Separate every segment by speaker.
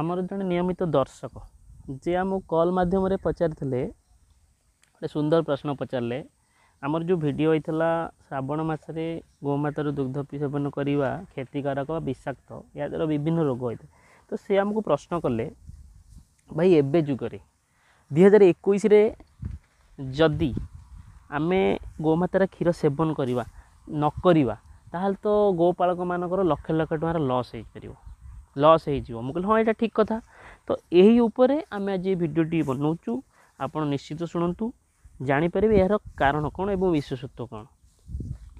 Speaker 1: ଆମର ଜଣେ ନିୟମିତ ଦର୍ଶକ ଯିଏ ଆମକୁ କଲ୍ ମାଧ୍ୟମରେ ପଚାରିଥିଲେ ଗୋଟେ ସୁନ୍ଦର ପ୍ରଶ୍ନ ପଚାରିଲେ ଆମର ଯେଉଁ ଭିଡ଼ିଓ ହୋଇଥିଲା ଶ୍ରାବଣ ମାସରେ ଗୋମାତାରୁ ଦୁଗ୍ଧ ସେବନ କରିବା କ୍ଷତିକାରକ ବା ବିଷାକ୍ତ ଏହାଦ୍ୱାରା ବିଭିନ୍ନ ରୋଗ ହୋଇଥାଏ ତ ସେ ଆମକୁ ପ୍ରଶ୍ନ କଲେ ଭାଇ ଏବେ ଯୁଗରେ ଦୁଇହଜାର ଏକୋଇଶରେ ଯଦି ଆମେ ଗୋମାତାର କ୍ଷୀର ସେବନ କରିବା ନ କରିବା ତାହେଲେ ତ ଗୋପାଳକମାନଙ୍କର ଲକ୍ଷ ଲକ୍ଷ ଟଙ୍କାର ଲସ୍ ହୋଇପାରିବ ଲସ୍ ହୋଇଯିବ ମୁଁ କହିଲି ହଁ ଏଇଟା ଠିକ୍ କଥା ତ ଏହି ଉପରେ ଆମେ ଆଜି ଏ ଭିଡ଼ିଓଟି ବନାଉଛୁ ଆପଣ ନିଶ୍ଚିତ ଶୁଣନ୍ତୁ ଜାଣିପାରିବେ ଏହାର କାରଣ କ'ଣ ଏବଂ ବିଶେଷତ୍ୱ କ'ଣ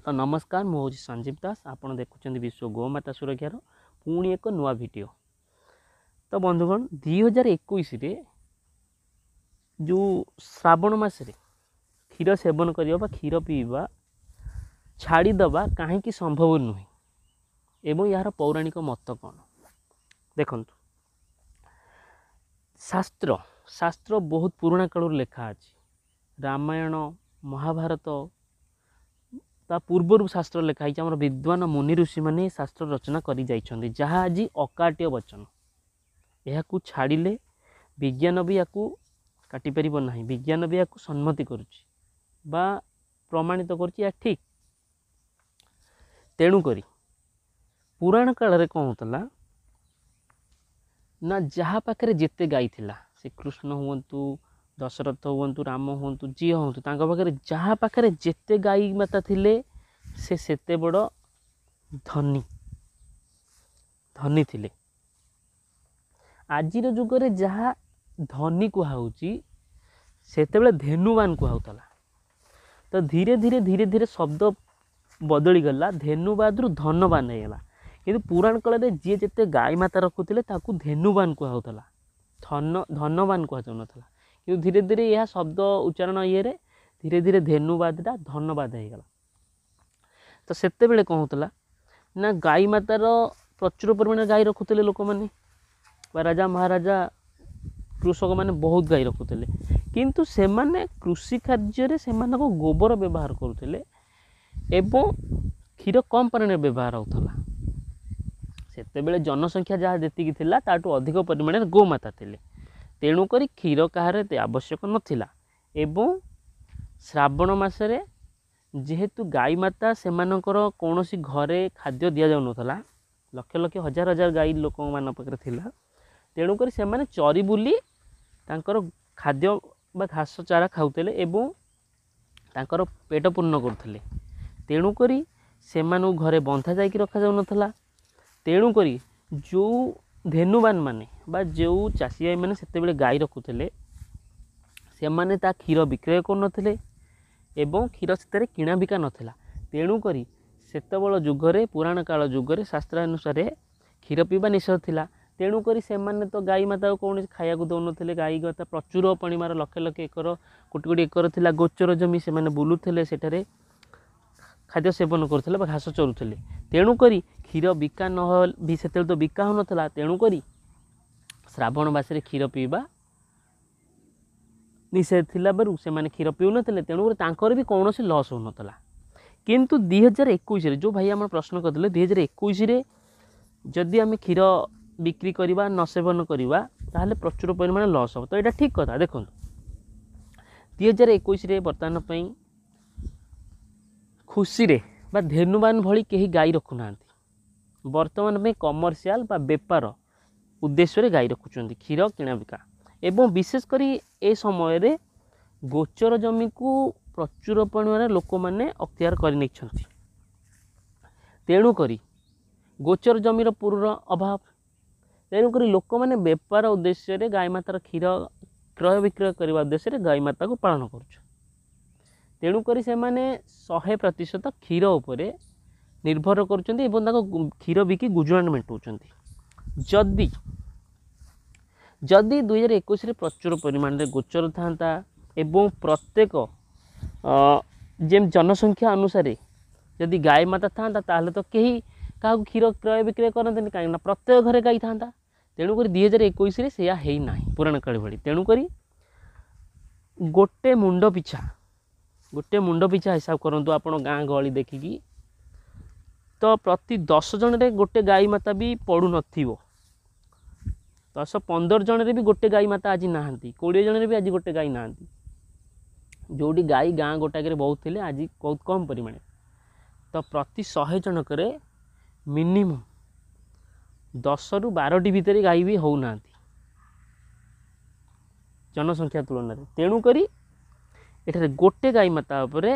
Speaker 1: ତ ନମସ୍କାର ମୁଁ ହେଉଛି ସଞ୍ଜୀବ ଦାସ ଆପଣ ଦେଖୁଛନ୍ତି ବିଶ୍ୱ ଗୋମାତା ସୁରକ୍ଷାର ପୁଣି ଏକ ନୂଆ ଭିଡ଼ିଓ ତ ବନ୍ଧୁଗଣ ଦୁଇ ହଜାର ଏକୋଇଶରେ ଯେଉଁ ଶ୍ରାବଣ ମାସରେ କ୍ଷୀର ସେବନ କରିବା ବା କ୍ଷୀର ପିଇବା ଛାଡ଼ିଦେବା କାହିଁକି ସମ୍ଭବ ନୁହେଁ ଏବଂ ଏହାର ପୌରାଣିକ ମତ କ'ଣ ଦେଖନ୍ତୁ ଶାସ୍ତ୍ର ଶାସ୍ତ୍ର ବହୁତ ପୁରୁଣା କାଳରୁ ଲେଖା ଅଛି ରାମାୟଣ ମହାଭାରତ ତା ପୂର୍ବରୁ ଶାସ୍ତ୍ର ଲେଖା ହେଇଛି ଆମର ବିଦ୍ୱାନ ମୁନି ଋଷିମାନେ ଶାସ୍ତ୍ର ରଚନା କରିଯାଇଛନ୍ତି ଯାହା ଆଜି ଅକାଟ୍ୟ ବଚନ ଏହାକୁ ଛାଡ଼ିଲେ ବିଜ୍ଞାନ ବି ଏହାକୁ କାଟିପାରିବ ନାହିଁ ବିଜ୍ଞାନ ବି ଏହାକୁ ସମ୍ମତି କରୁଛି ବା ପ୍ରମାଣିତ କରୁଛି ଏହା ଠିକ୍ ତେଣୁକରି ପୁରାଣ କାଳରେ କ'ଣ ହେଉଥିଲା ନା ଯାହା ପାଖରେ ଯେତେ ଗାଈ ଥିଲା ସେ କୃଷ୍ଣ ହୁଅନ୍ତୁ ଦଶରଥ ହୁଅନ୍ତୁ ରାମ ହୁଅନ୍ତୁ ଯିଏ ହୁଅନ୍ତୁ ତାଙ୍କ ପାଖରେ ଯାହା ପାଖରେ ଯେତେ ଗାଈ ମାତା ଥିଲେ ସେ ସେତେ ବଡ଼ ଧନୀ ଧନୀ ଥିଲେ ଆଜିର ଯୁଗରେ ଯାହା ଧନୀ କୁହାହେଉଛି ସେତେବେଳେ ଧେନୁବାନ କୁହାହେଉଥିଲା ତ ଧୀରେ ଧୀରେ ଧୀରେ ଧୀରେ ଶବ୍ଦ ବଦଳିଗଲା ଧେନୁବାଦରୁ ଧନବାନ ହେଇଗଲା କିନ୍ତୁ ପୁରାଣ କାଳରେ ଯିଏ ଯେତେ ଗାଈ ମାତା ରଖୁଥିଲେ ତାକୁ ଧେନୁବାନ କୁହାଯାଉଥିଲା ଧନ ଧନବାନ କୁହାଯାଉନଥିଲା କିନ୍ତୁ ଧୀରେ ଧୀରେ ଏହା ଶବ୍ଦ ଉଚ୍ଚାରଣ ଇଏରେ ଧୀରେ ଧୀରେ ଧେନୁବାଦଟା ଧନବାଦ ହେଇଗଲା ତ ସେତେବେଳେ କ'ଣ ହେଉଥିଲା ନା ଗାଈ ମାତାର ପ୍ରଚୁର ପରିମାଣରେ ଗାଈ ରଖୁଥିଲେ ଲୋକମାନେ ବା ରାଜା ମହାରାଜା କୃଷକମାନେ ବହୁତ ଗାଈ ରଖୁଥିଲେ କିନ୍ତୁ ସେମାନେ କୃଷି କାର୍ଯ୍ୟରେ ସେମାନଙ୍କ ଗୋବର ବ୍ୟବହାର କରୁଥିଲେ ଏବଂ କ୍ଷୀର କମ୍ ପରିମାଣରେ ବ୍ୟବହାର ହେଉଥିଲା ସେତେବେଳେ ଜନସଂଖ୍ୟା ଯାହା ଯେତିକି ଥିଲା ତାଠୁ ଅଧିକ ପରିମାଣରେ ଗୋମାତା ଥିଲେ ତେଣୁକରି କ୍ଷୀର କାହାର ଏତେ ଆବଶ୍ୟକ ନଥିଲା ଏବଂ ଶ୍ରାବଣ ମାସରେ ଯେହେତୁ ଗାଈ ମାତା ସେମାନଙ୍କର କୌଣସି ଘରେ ଖାଦ୍ୟ ଦିଆଯାଉନଥିଲା ଲକ୍ଷ ଲକ୍ଷ ହଜାର ହଜାର ଗାଈ ଲୋକମାନଙ୍କ ପାଖରେ ଥିଲା ତେଣୁକରି ସେମାନେ ଚରି ବୁଲି ତାଙ୍କର ଖାଦ୍ୟ ବା ଘାସ ଚାରା ଖାଉଥିଲେ ଏବଂ ତାଙ୍କର ପେଟ ପୂର୍ଣ୍ଣ କରୁଥିଲେ ତେଣୁକରି ସେମାନଙ୍କୁ ଘରେ ବନ୍ଧା ଯାଇକି ରଖାଯାଉନଥିଲା ତେଣୁକରି ଯେଉଁ ଧେନୁବାନମାନେ ବା ଯେଉଁ ଚାଷୀ ଭାଇମାନେ ସେତେବେଳେ ଗାଈ ରଖୁଥିଲେ ସେମାନେ ତା କ୍ଷୀର ବିକ୍ରୟ କରୁନଥିଲେ ଏବଂ କ୍ଷୀର ସେଥିରେ କିଣା ବିକା ନଥିଲା ତେଣୁକରି ସେତେବେଳ ଯୁଗରେ ପୁରାଣ କାଳ ଯୁଗରେ ଶାସ୍ତ୍ର ଅନୁସାରେ କ୍ଷୀର ପିଇବା ନିଷେଧ ଥିଲା ତେଣୁକରି ସେମାନେ ତ ଗାଈ ମାତାକୁ କୌଣସି ଖାଇବାକୁ ଦେଉନଥିଲେ ଗାଈ ମାତା ପ୍ରଚୁର ପରିମାଣର ଲକ୍ଷ ଲକ୍ଷ ଏକର କୋଟି କୋଟି ଏକର ଥିଲା ଗୋଚର ଜମି ସେମାନେ ବୁଲୁଥିଲେ ସେଠାରେ ଖାଦ୍ୟ ସେବନ କରୁଥିଲେ ବା ଘାସ ଚରୁଥିଲେ ତେଣୁକରି କ୍ଷୀର ବିକା ନ ବି ସେତେବେଳେ ତ ବିକା ହେଉନଥିଲା ତେଣୁକରି ଶ୍ରାବଣ ମାସରେ କ୍ଷୀର ପିଇବା ନିଷେଧ ଥିଲାବେଳୁ ସେମାନେ କ୍ଷୀର ପିଉନଥିଲେ ତେଣୁକରି ତାଙ୍କର ବି କୌଣସି ଲସ୍ ହେଉନଥିଲା କିନ୍ତୁ ଦୁଇ ହଜାର ଏକୋଇଶରେ ଯେଉଁ ଭାଇ ଆମର ପ୍ରଶ୍ନ କରିଥିଲେ ଦୁଇ ହଜାର ଏକୋଇଶରେ ଯଦି ଆମେ କ୍ଷୀର ବିକ୍ରି କରିବା ନ ସେବନ କରିବା ତାହେଲେ ପ୍ରଚୁର ପରିମାଣରେ ଲସ୍ ହେବ ତ ଏଇଟା ଠିକ୍ କଥା ଦେଖନ୍ତୁ ଦୁଇ ହଜାର ଏକୋଇଶରେ ବର୍ତ୍ତମାନ ପାଇଁ ଖୁସିରେ ବା ଧେନୁବାନ ଭଳି କେହି ଗାଈ ରଖୁନାହାନ୍ତି ବର୍ତ୍ତମାନ ପାଇଁ କମର୍ସିଆଲ ବା ବେପାର ଉଦ୍ଦେଶ୍ୟରେ ଗାଈ ରଖୁଛନ୍ତି କ୍ଷୀର କିଣାବିକା ଏବଂ ବିଶେଷ କରି ଏ ସମୟରେ ଗୋଚର ଜମିକୁ ପ୍ରଚୁର ପରିମାଣରେ ଲୋକମାନେ ଅକ୍ତିଆର କରିନେଇଛନ୍ତି ତେଣୁକରି ଗୋଚର ଜମିର ପୁରୁର ଅଭାବ ତେଣୁକରି ଲୋକମାନେ ବେପାର ଉଦ୍ଦେଶ୍ୟରେ ଗାଈମାତାର କ୍ଷୀର କ୍ରୟ ବିକ୍ରୟ କରିବା ଉଦ୍ଦେଶ୍ୟରେ ଗାଈମାତାକୁ ପାଳନ କରୁଛନ୍ତି ତେଣୁକରି ସେମାନେ ଶହେ ପ୍ରତିଶତ କ୍ଷୀର ଉପରେ ନିର୍ଭର କରୁଛନ୍ତି ଏବଂ ତାଙ୍କ କ୍ଷୀର ବିକି ଗୁଜୁରାଣ ମେଣ୍ଟାଉଛନ୍ତି ଯଦି ଯଦି ଦୁଇ ହଜାର ଏକୋଇଶରେ ପ୍ରଚୁର ପରିମାଣରେ ଗୋଚର ଥାଆନ୍ତା ଏବଂ ପ୍ରତ୍ୟେକ ଯେମିତି ଜନସଂଖ୍ୟା ଅନୁସାରେ ଯଦି ଗାଈ ମାତା ଥାଆନ୍ତା ତାହେଲେ ତ କେହି କାହାକୁ କ୍ଷୀର କ୍ରୟ ବିକ୍ରୟ କରନ୍ତିନି କାହିଁକିନା ପ୍ରତ୍ୟେକ ଘରେ ଗାଈ ଥାଆନ୍ତା ତେଣୁକରି ଦୁଇ ହଜାର ଏକୋଇଶରେ ସେଇଆ ହେଇନାହିଁ ପୁରାଣ କାଳ ଭଳି ତେଣୁକରି ଗୋଟେ ମୁଣ୍ଡ ପିଛା ଗୋଟିଏ ମୁଣ୍ଡ ପିଛା ହିସାବ କରନ୍ତୁ ଆପଣ ଗାଁ ଗହଳି ଦେଖିକି ତ ପ୍ରତି ଦଶ ଜଣରେ ଗୋଟେ ଗାଈ ମାତା ବି ପଡ଼ୁନଥିବ ଦଶ ପନ୍ଦର ଜଣରେ ବି ଗୋଟେ ଗାଈ ମାତା ଆଜି ନାହାନ୍ତି କୋଡ଼ିଏ ଜଣରେ ବି ଆଜି ଗୋଟେ ଗାଈ ନାହାନ୍ତି ଯେଉଁଠି ଗାଈ ଗାଁ ଗୋଟାକରେ ବହୁତ ଥିଲେ ଆଜି ବହୁତ କମ୍ ପରିମାଣରେ ତ ପ୍ରତି ଶହେ ଜଣକରେ ମିନିମମ୍ ଦଶରୁ ବାରଟି ଭିତରେ ଗାଈ ବି ହେଉନାହାନ୍ତି ଜନସଂଖ୍ୟା ତୁଳନାରେ ତେଣୁକରି ଏଠାରେ ଗୋଟେ ଗାଈ ମାତା ଉପରେ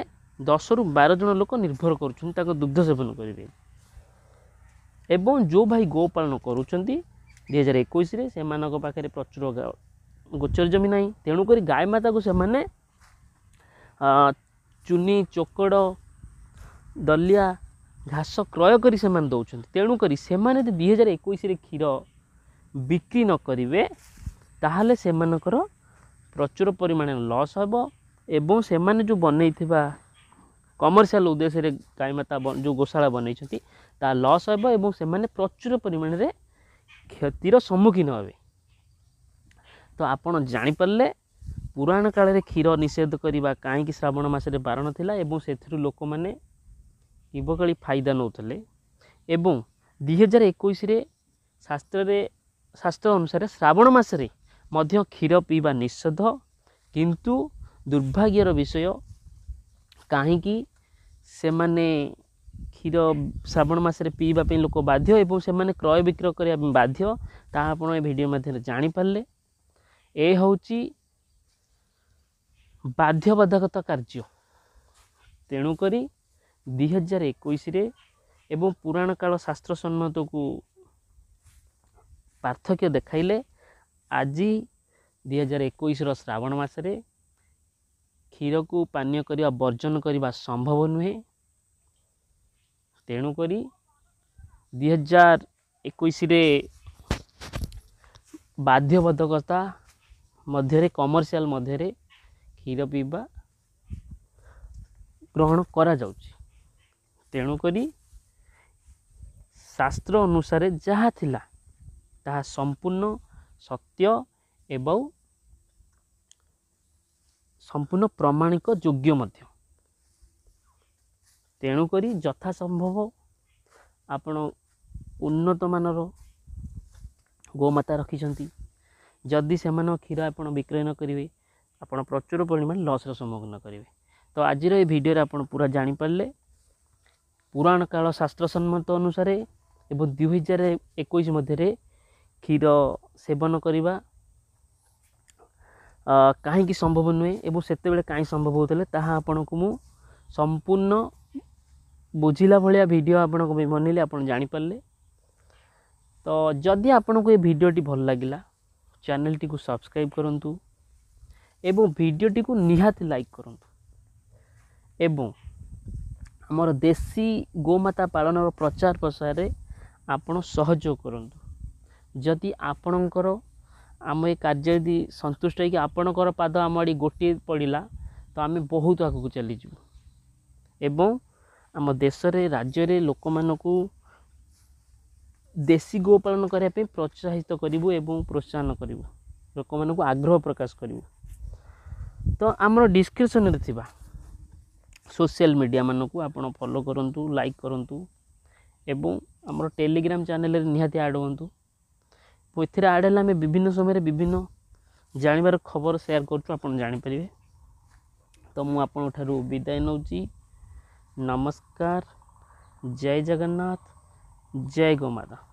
Speaker 1: ଦଶରୁ ବାର ଜଣ ଲୋକ ନିର୍ଭର କରୁଛନ୍ତି ତାଙ୍କ ଦୁଗ୍ଧ ସେବନ କରିବେ ଏବଂ ଯେଉଁ ଭାଇ ଗୋ ପାଳନ କରୁଛନ୍ତି ଦୁଇ ହଜାର ଏକୋଇଶରେ ସେମାନଙ୍କ ପାଖରେ ପ୍ରଚୁର ଗୋଚର ଜମି ନାହିଁ ତେଣୁକରି ଗାଈ ମାତାକୁ ସେମାନେ ଚୁନି ଚୋକଡ଼ ଦଲିଆ ଘାସ କ୍ରୟ କରି ସେମାନେ ଦେଉଛନ୍ତି ତେଣୁକରି ସେମାନେ ଯଦି ଦୁଇ ହଜାର ଏକୋଇଶରେ କ୍ଷୀର ବିକ୍ରି ନ କରିବେ ତାହେଲେ ସେମାନଙ୍କର ପ୍ରଚୁର ପରିମାଣରେ ଲସ୍ ହେବ ଏବଂ ସେମାନେ ଯେଉଁ ବନେଇଥିବା କମର୍ସିଆଲ ଉଦ୍ଦେଶ୍ୟରେ ଗାଈମାତା ଯେଉଁ ଗୋଶାଳା ବନେଇଛନ୍ତି ତାହା ଲସ୍ ହେବ ଏବଂ ସେମାନେ ପ୍ରଚୁର ପରିମାଣରେ କ୍ଷତିର ସମ୍ମୁଖୀନ ହେବେ ତ ଆପଣ ଜାଣିପାରିଲେ ପୁରାଣ କାଳରେ କ୍ଷୀର ନିଷେଧ କରିବା କାହିଁକି ଶ୍ରାବଣ ମାସରେ ବାରଣ ଥିଲା ଏବଂ ସେଥିରୁ ଲୋକମାନେ କିଭଳି ଫାଇଦା ନେଉଥିଲେ ଏବଂ ଦୁଇ ହଜାର ଏକୋଇଶରେ ଶାସ୍ତ୍ରରେ ଶାସ୍ତ୍ର ଅନୁସାରେ ଶ୍ରାବଣ ମାସରେ ମଧ୍ୟ କ୍ଷୀର ପିଇବା ନିଷେଧ କିନ୍ତୁ ଦୁର୍ଭାଗ୍ୟର ବିଷୟ କାହିଁକି ସେମାନେ କ୍ଷୀର ଶ୍ରାବଣ ମାସରେ ପିଇବା ପାଇଁ ଲୋକ ବାଧ୍ୟ ଏବଂ ସେମାନେ କ୍ରୟ ବିକ୍ରୟ କରିବା ପାଇଁ ବାଧ୍ୟ ତାହା ଆପଣ ଏ ଭିଡ଼ିଓ ମାଧ୍ୟମରେ ଜାଣିପାରିଲେ ଏ ହେଉଛି ବାଧ୍ୟବାଧକତା କାର୍ଯ୍ୟ ତେଣୁକରି ଦୁଇହଜାର ଏକୋଇଶରେ ଏବଂ ପୁରାଣ କାଳ ଶାସ୍ତ୍ର ସମ୍ମତକୁ ପାର୍ଥକ୍ୟ ଦେଖାଇଲେ ଆଜି ଦୁଇହଜାର ଏକୋଇଶର ଶ୍ରାବଣ ମାସରେ କ୍ଷୀରକୁ ପାନୀୟ କରିବା ବର୍ଜନ କରିବା ସମ୍ଭବ ନୁହେଁ ତେଣୁକରି ଦୁଇ ହଜାର ଏକୋଇଶରେ ବାଧ୍ୟବଦ୍ଧକତା ମଧ୍ୟରେ କମର୍ସିଆଲ ମଧ୍ୟରେ କ୍ଷୀର ପିଇବା ଗ୍ରହଣ କରାଯାଉଛି ତେଣୁକରି ଶାସ୍ତ୍ର ଅନୁସାରେ ଯାହା ଥିଲା ତାହା ସମ୍ପୂର୍ଣ୍ଣ ସତ୍ୟ ଏବଂ ସମ୍ପୂର୍ଣ୍ଣ ପ୍ରମାଣିକ ଯୋଗ୍ୟ ମଧ୍ୟ ତେଣୁକରି ଯଥା ସମ୍ଭବ ଆପଣ ଉନ୍ନତମାନର ଗୋମାତା ରଖିଛନ୍ତି ଯଦି ସେମାନଙ୍କ କ୍ଷୀର ଆପଣ ବିକ୍ରୟ ନ କରିବେ ଆପଣ ପ୍ରଚୁର ପରିମାଣ ଲସ୍ର ସମ୍ମୁଖୀନ କରିବେ ତ ଆଜିର ଏହି ଭିଡ଼ିଓରେ ଆପଣ ପୁରା ଜାଣିପାରିଲେ ପୁରାଣ କାଳ ଶାସ୍ତ୍ରସମ୍ମତ ଅନୁସାରେ ଏବଂ ଦୁଇ ହଜାର ଏକୋଇଶ ମଧ୍ୟରେ କ୍ଷୀର ସେବନ କରିବା କାହିଁକି ସମ୍ଭବ ନୁହେଁ ଏବଂ ସେତେବେଳେ କାହିଁ ସମ୍ଭବ ହେଉଥିଲେ ତାହା ଆପଣଙ୍କୁ ମୁଁ ସମ୍ପୂର୍ଣ୍ଣ ବୁଝିଲା ଭଳିଆ ଭିଡ଼ିଓ ଆପଣଙ୍କ ପାଇଁ ବନେଇଲି ଆପଣ ଜାଣିପାରିଲେ ତ ଯଦି ଆପଣଙ୍କୁ ଏ ଭିଡ଼ିଓଟି ଭଲ ଲାଗିଲା ଚ୍ୟାନେଲ୍ଟିକୁ ସବସ୍କ୍ରାଇବ୍ କରନ୍ତୁ ଏବଂ ଭିଡ଼ିଓଟିକୁ ନିହାତି ଲାଇକ୍ କରନ୍ତୁ ଏବଂ ଆମର ଦେଶୀ ଗୋମାତା ପାଳନର ପ୍ରଚାର ପ୍ରସାରରେ ଆପଣ ସହଯୋଗ କରନ୍ତୁ ଯଦି ଆପଣଙ୍କର ଆମ ଏ କାର୍ଯ୍ୟ ଯଦି ସନ୍ତୁଷ୍ଟ ହେଇକି ଆପଣଙ୍କର ପାଦ ଆମ ଆଡ଼ି ଗୋଟିଏ ପଡ଼ିଲା ତ ଆମେ ବହୁତ ଆଗକୁ ଚାଲିଯିବୁ ଏବଂ ଆମ ଦେଶରେ ରାଜ୍ୟରେ ଲୋକମାନଙ୍କୁ ଦେଶୀ ଗୋପାଳନ କରିବା ପାଇଁ ପ୍ରୋତ୍ସାହିତ କରିବୁ ଏବଂ ପ୍ରୋତ୍ସାହନ କରିବୁ ଲୋକମାନଙ୍କୁ ଆଗ୍ରହ ପ୍ରକାଶ କରିବୁ ତ ଆମର ଡିସ୍କ୍ରିପ୍ସନ୍ରେ ଥିବା ସୋସିଆଲ୍ ମିଡ଼ିଆମାନଙ୍କୁ ଆପଣ ଫଲୋ କରନ୍ତୁ ଲାଇକ୍ କରନ୍ତୁ ଏବଂ ଆମର ଟେଲିଗ୍ରାମ୍ ଚ୍ୟାନେଲ୍ରେ ନିହାତି ଆଡ଼୍ ହୁଅନ୍ତୁ ଏଥିରେ ଆଡ଼୍ ହେଲେ ଆମେ ବିଭିନ୍ନ ସମୟରେ ବିଭିନ୍ନ ଜାଣିବାର ଖବର ସେୟାର କରୁଛୁ ଆପଣ ଜାଣିପାରିବେ ତ ମୁଁ ଆପଣଙ୍କଠାରୁ ବିଦାୟ ନେଉଛି ନମସ୍କାର ଜୟ ଜଗନ୍ନାଥ ଜୟ ଗୋମାତା